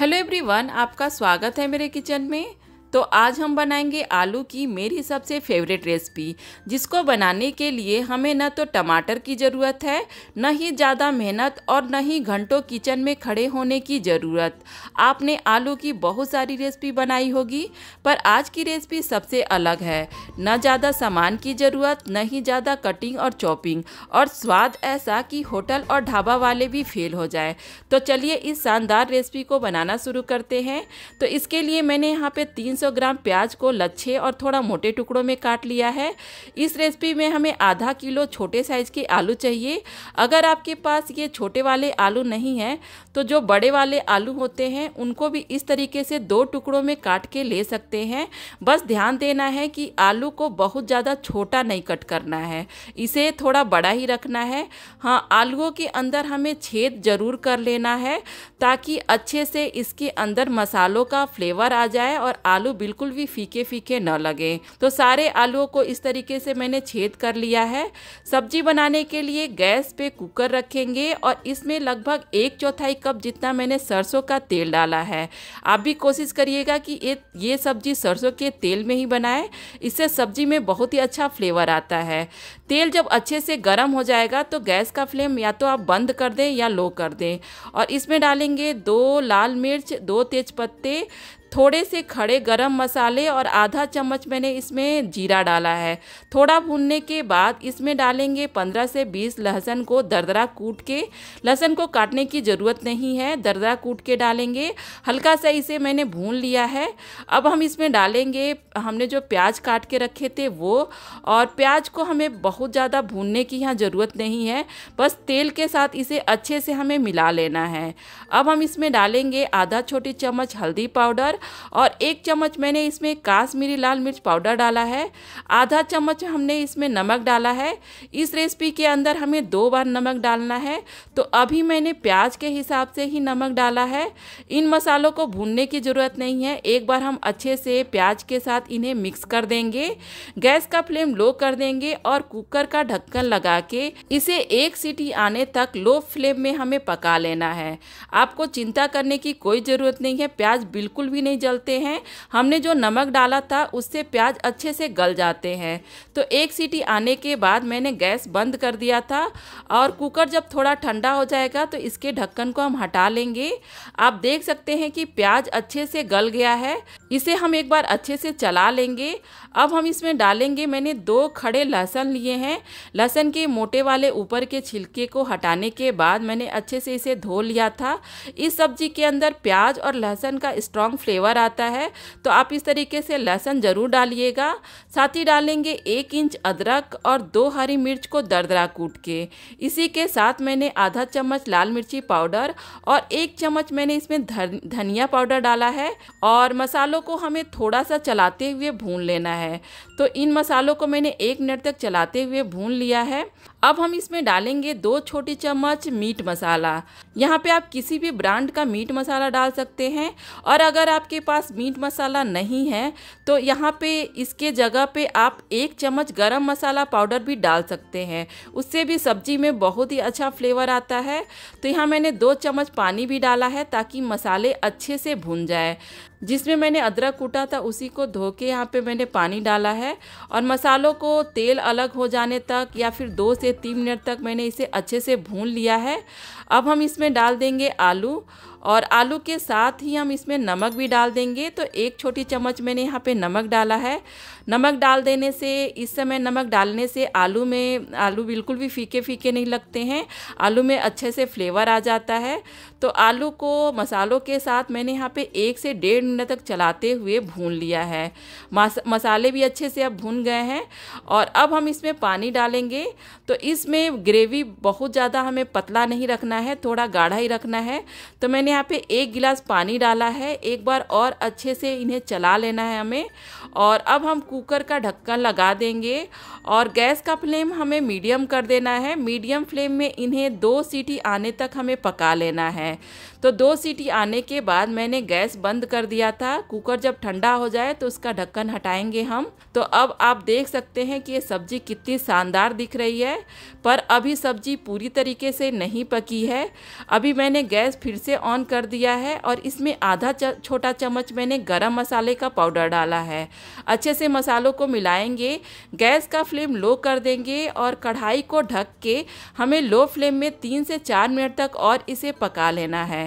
hello everyone आपका स्वागत है मेरे किचन में तो आज हम बनाएंगे आलू की मेरी सबसे फेवरेट रेसिपी जिसको बनाने के लिए हमें न तो टमाटर की ज़रूरत है न ही ज़्यादा मेहनत और न ही घंटों किचन में खड़े होने की ज़रूरत आपने आलू की बहुत सारी रेसिपी बनाई होगी पर आज की रेसिपी सबसे अलग है न ज़्यादा सामान की ज़रूरत न ही ज़्यादा कटिंग और चॉपिंग और स्वाद ऐसा कि होटल और ढाबा वाले भी फेल हो जाए तो चलिए इस शानदार रेसिपी को बनाना शुरू करते हैं तो इसके लिए मैंने यहाँ पर तीन 300 ग्राम प्याज को लच्छे और थोड़ा मोटे टुकड़ों में काट लिया है इस रेसिपी में हमें आधा किलो छोटे साइज़ के आलू चाहिए अगर आपके पास ये छोटे वाले आलू नहीं हैं तो जो बड़े वाले आलू होते हैं उनको भी इस तरीके से दो टुकड़ों में काट के ले सकते हैं बस ध्यान देना है कि आलू को बहुत ज़्यादा छोटा नहीं कट करना है इसे थोड़ा बड़ा ही रखना है हाँ आलुओं के अंदर हमें छेद ज़रूर कर लेना है ताकि अच्छे से इसके अंदर मसालों का फ्लेवर आ जाए और आलू बिल्कुल भी फीके फीके न लगे तो सारे आलुओं को इस तरीके से मैंने छेद कर लिया है सब्जी बनाने के लिए गैस पे कुकर रखेंगे और इसमें लगभग एक चौथाई कप जितना मैंने सरसों का तेल डाला है आप भी कोशिश करिएगा कि ये ये सब्जी सरसों के तेल में ही बनाएं इससे सब्जी में बहुत ही अच्छा फ्लेवर आता है तेल जब अच्छे से गर्म हो जाएगा तो गैस का फ्लेम या तो आप बंद कर दें या लो कर दें और इसमें डालेंगे दो लाल मिर्च दो तेज पत्ते थोड़े से खड़े गरम मसाले और आधा चम्मच मैंने इसमें जीरा डाला है थोड़ा भूनने के बाद इसमें डालेंगे 15 से 20 लहसुन को दरदरा कूट के लहसुन को काटने की ज़रूरत नहीं है दरदरा कूट के डालेंगे हल्का सा इसे मैंने भून लिया है अब हम इसमें डालेंगे हमने जो प्याज काट के रखे थे वो और प्याज को हमें बहुत ज़्यादा भूनने की यहाँ ज़रूरत नहीं है बस तेल के साथ इसे अच्छे से हमें मिला लेना है अब हम इसमें डालेंगे आधा छोटी चम्मच हल्दी पाउडर और एक चम्मच मैंने इसमें काश्मीरी लाल मिर्च पाउडर डाला है आधा चम्मच हमने इसमें नमक डाला है इस रेसिपी के अंदर हमें दो बार नमक डालना है तो अभी मैंने प्याज के हिसाब से ही नमक डाला है इन मसालों को भूनने की ज़रूरत नहीं है एक बार हम अच्छे से प्याज के साथ इन्हें मिक्स कर देंगे गैस का फ्लेम लो कर देंगे और कुकर का ढक्कन लगा के इसे एक सीटी आने तक लो फ्लेम में हमें पका लेना है आपको चिंता करने की कोई ज़रूरत नहीं है प्याज बिल्कुल भी नहीं जलते हैं हमने जो नमक डाला था उससे प्याज अच्छे से गल जाते हैं तो एक सीटी आने के बाद मैंने गैस बंद कर दिया था और कुकर जब थोड़ा ठंडा हो जाएगा तो इसके ढक्कन को हम हटा लेंगे आप देख सकते हैं कि प्याज अच्छे से गल गया है इसे हम एक बार अच्छे से चला लेंगे अब हम इसमें डालेंगे मैंने दो खड़े लहसुन लिए हैं लहसुन के मोटे वाले ऊपर के छिलके को हटाने के बाद मैंने अच्छे से इसे धो लिया था इस सब्जी के अंदर प्याज और लहसुन का स्ट्रॉन्ग फ्लेवर फ्लेवर आता है तो आप इस तरीके से लहसुन ज़रूर डालिएगा साथ ही डालेंगे एक इंच अदरक और दो हरी मिर्च को दरदरा कूट के इसी के साथ मैंने आधा चम्मच लाल मिर्ची पाउडर और एक चम्मच मैंने इसमें धनिया पाउडर डाला है और मसालों को हमें थोड़ा सा चलाते हुए भून लेना है तो इन मसालों को मैंने एक मिनट तक चलाते हुए भून लिया है अब हम इसमें डालेंगे दो छोटी चम्मच मीट मसाला यहाँ पे आप किसी भी ब्रांड का मीट मसाला डाल सकते हैं और अगर आप आपके पास मीट मसाला नहीं है तो यहाँ पे इसके जगह पे आप एक चम्मच गरम मसाला पाउडर भी डाल सकते हैं उससे भी सब्जी में बहुत ही अच्छा फ्लेवर आता है तो यहाँ मैंने दो चम्मच पानी भी डाला है ताकि मसाले अच्छे से भुन जाए जिसमें मैंने अदरक कूटा था उसी को धो के यहाँ पे मैंने पानी डाला है और मसालों को तेल अलग हो जाने तक या फिर दो से तीन मिनट तक मैंने इसे अच्छे से भून लिया है अब हम इसमें डाल देंगे आलू और आलू के साथ ही हम इसमें नमक भी डाल देंगे तो एक छोटी चम्मच मैंने यहाँ पे नमक डाला है नमक डाल देने से इस समय नमक डालने से आलू में आलू बिल्कुल भी फीके फीके नहीं लगते हैं आलू में अच्छे से फ्लेवर आ जाता है तो आलू को मसालों के साथ मैंने यहाँ पे एक से डेढ़ मिनट तक चलाते हुए भून लिया है मसाले भी अच्छे से अब भून गए हैं और अब हम इसमें पानी डालेंगे तो इसमें ग्रेवी बहुत ज़्यादा हमें पतला नहीं रखना है थोड़ा गाढ़ा ही रखना है तो मैंने यहाँ पे एक गिलास पानी डाला है एक बार और अच्छे से इन्हें चला लेना है हमें और अब हम कुकर का ढक्कन लगा देंगे और गैस का फ्लेम हमें मीडियम कर देना है मीडियम फ्लेम में इन्हें दो सीटी आने तक हमें पका लेना है तो दो सीटी आने के बाद मैंने गैस बंद कर दिया था कुकर जब ठंडा हो जाए तो उसका ढक्कन हटाएंगे हम तो अब आप देख सकते हैं कि ये सब्ज़ी कितनी शानदार दिख रही है पर अभी सब्ज़ी पूरी तरीके से नहीं पकी है अभी मैंने गैस फिर से ऑन कर दिया है और इसमें आधा छोटा चम्मच मैंने गरम मसाले का पाउडर डाला है अच्छे से मसालों को मिलाएंगे गैस का फ्लेम लो कर देंगे और कढ़ाई को ढक के हमें लो फ्लेम में तीन से चार मिनट तक और इसे पका लेना है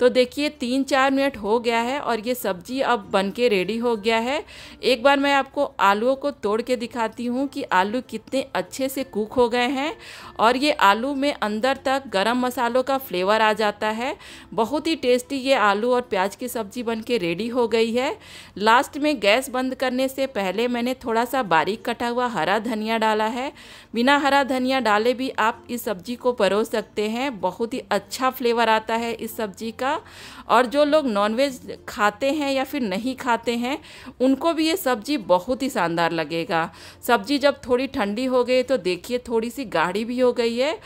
तो देखिए तीन चार मिनट हो गया है और ये सब्जी अब बन के रेडी हो गया है एक बार मैं आपको आलूओं को तोड़ के दिखाती हूँ कि आलू कितने अच्छे से कुक हो गए हैं और ये आलू में अंदर तक गरम मसालों का फ्लेवर आ जाता है बहुत ही टेस्टी ये आलू और प्याज की सब्जी बन के रेडी हो गई है लास्ट में गैस बंद करने से पहले मैंने थोड़ा सा बारीक कटा हुआ हरा धनिया डाला है बिना हरा धनिया डाले भी आप इस सब्जी को परोस सकते हैं बहुत ही अच्छा फ्लेवर आता है इस सब्जी का का और जो लोग नॉनवेज खाते हैं या फिर नहीं खाते हैं उनको भी ये सब्ज़ी बहुत ही शानदार लगेगा सब्ज़ी जब थोड़ी ठंडी हो गई तो देखिए थोड़ी सी गाढ़ी भी हो गई है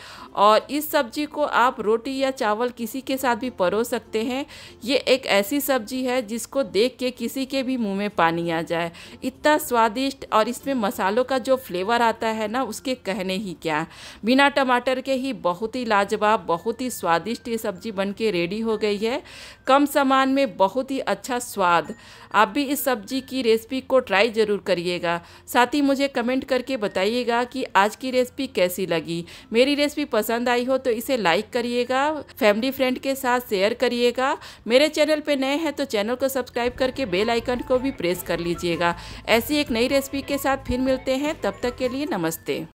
और इस सब्ज़ी को आप रोटी या चावल किसी के साथ भी परो सकते हैं ये एक ऐसी सब्ज़ी है जिसको देख के किसी के भी मुंह में पानी आ जाए इतना स्वादिष्ट और इसमें मसालों का जो फ्लेवर आता है ना उसके कहने ही क्या बिना टमाटर के ही बहुत ही लाजवाब बहुत ही स्वादिष्ट ये सब्ज़ी बन के रेडी हो गई गई है कम सामान में बहुत ही अच्छा स्वाद आप भी इस सब्जी की रेसिपी को ट्राई ज़रूर करिएगा साथ ही मुझे कमेंट करके बताइएगा कि आज की रेसिपी कैसी लगी मेरी रेसिपी पसंद आई हो तो इसे लाइक करिएगा फैमिली फ्रेंड के साथ शेयर करिएगा मेरे चैनल पर नए हैं तो चैनल को सब्सक्राइब करके बेल आइकन को भी प्रेस कर लीजिएगा ऐसी एक नई रेसिपी के साथ फिर मिलते हैं तब तक के लिए नमस्ते